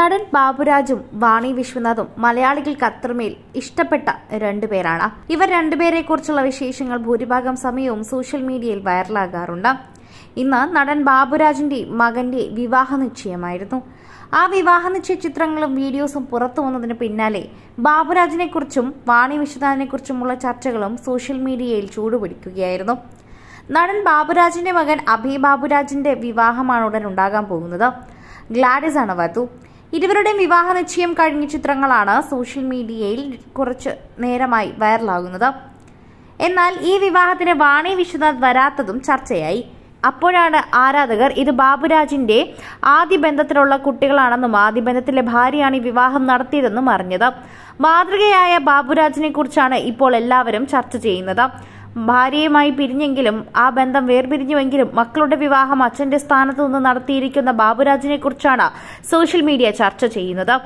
നടൻ ബാബുരാജും വാണി വിശ്വനാഥും മലയാളികൾക്ക് അത്രമേൽ ഇഷ്ടപ്പെട്ട രണ്ടുപേരാണ് ഇവർ രണ്ടുപേരെ കുറിച്ചുള്ള വിശേഷങ്ങൾ ഭൂരിഭാഗം സമയവും സോഷ്യൽ മീഡിയയിൽ വൈറലാകാറുണ്ട് ഇന്ന് നടൻ ബാബുരാജിന്റെ മകന്റെ വിവാഹ നിശ്ചയമായിരുന്നു ആ വിവാഹ നിശ്ചയ ചിത്രങ്ങളും വീഡിയോസും പുറത്തു വന്നതിന് പിന്നാലെ ബാബുരാജിനെ കുറിച്ചും വാണി വിശ്വനാഥിനെ കുറിച്ചുമുള്ള ചർച്ചകളും സോഷ്യൽ മീഡിയയിൽ ചൂടുപിടിക്കുകയായിരുന്നു നടൻ ബാബുരാജിന്റെ മകൻ അഭയ് ബാബുരാജിന്റെ വിവാഹമാണ് ഉടൻ ഉണ്ടാകാൻ പോകുന്നത് ഗ്ലാഡിസ് ആണ് വധു ഇരുവരുടെയും വിവാഹ നിശ്ചയം കഴിഞ്ഞ ചിത്രങ്ങളാണ് സോഷ്യൽ മീഡിയയിൽ കുറച്ച് നേരമായി വൈറലാകുന്നത് എന്നാൽ ഈ വിവാഹത്തിന് വാണി വിശ്വനാഥ് വരാത്തതും ചർച്ചയായി അപ്പോഴാണ് ആരാധകർ ഇത് ബാബുരാജിന്റെ ആദ്യ ബന്ധത്തിലുള്ള കുട്ടികളാണെന്നും ആദ്യ ബന്ധത്തിലെ ഭാര്യയാണ് ഈ വിവാഹം നടത്തിയതെന്നും അറിഞ്ഞത് മാതൃകയായ ബാബുരാജിനെ കുറിച്ചാണ് ഇപ്പോൾ എല്ലാവരും ചർച്ച ചെയ്യുന്നത് ഭാര്യയുമായി പിരിഞ്ഞെങ്കിലും ആ ബന്ധം വേർപിരിഞ്ഞുവെങ്കിലും മക്കളുടെ വിവാഹം അച്ഛന്റെ സ്ഥാനത്തു നിന്ന് നടത്തിയിരിക്കുന്ന ബാബുരാജിനെ കുറിച്ചാണ് സോഷ്യൽ മീഡിയ ചർച്ച ചെയ്യുന്നത്